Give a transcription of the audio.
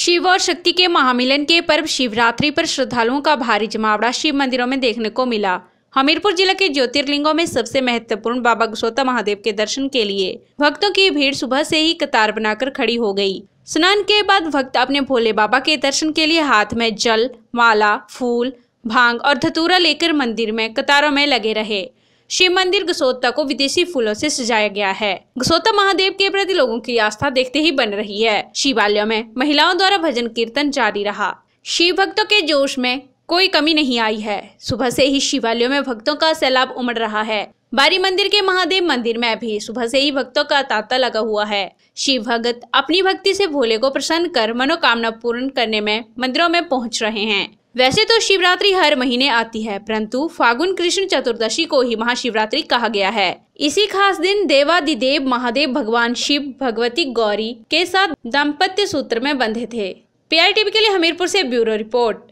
शिव और शक्ति के महामिलन के पर्व शिवरात्रि पर श्रद्धालुओं का भारी जमावड़ा शिव मंदिरों में देखने को मिला हमीरपुर जिले के ज्योतिर्लिंगों में सबसे महत्वपूर्ण बाबा गुशोता महादेव के दर्शन के लिए भक्तों की भीड़ सुबह से ही कतार बनाकर खड़ी हो गई स्नान के बाद भक्त अपने भोले बाबा के दर्शन के लिए हाथ में जल माला फूल भांग और धतूरा लेकर मंदिर में कतारों में लगे रहे शिव मंदिर गसोता को विदेशी फूलों से सजाया गया है गसोता महादेव के प्रति लोगों की आस्था देखते ही बन रही है शिवालय में महिलाओं द्वारा भजन कीर्तन जारी रहा शिव भक्तों के जोश में कोई कमी नहीं आई है सुबह से ही शिवालयों में भक्तों का सैलाब उमड़ रहा है बारी मंदिर के महादेव मंदिर में भी सुबह से ही भक्तों का तांता लगा हुआ है शिव भगत अपनी भक्ति से भोले को प्रसन्न कर मनोकामना पूर्ण करने में मंदिरों में पहुंच रहे हैं वैसे तो शिवरात्रि हर महीने आती है परंतु फागुन कृष्ण चतुर्दशी को ही महाशिवरात्रि कहा गया है इसी खास दिन देवादिदेव महादेव भगवान शिव भगवती गौरी के साथ दाम्पत्य सूत्र में बंधे थे पी के लिए हमीरपुर ऐसी ब्यूरो रिपोर्ट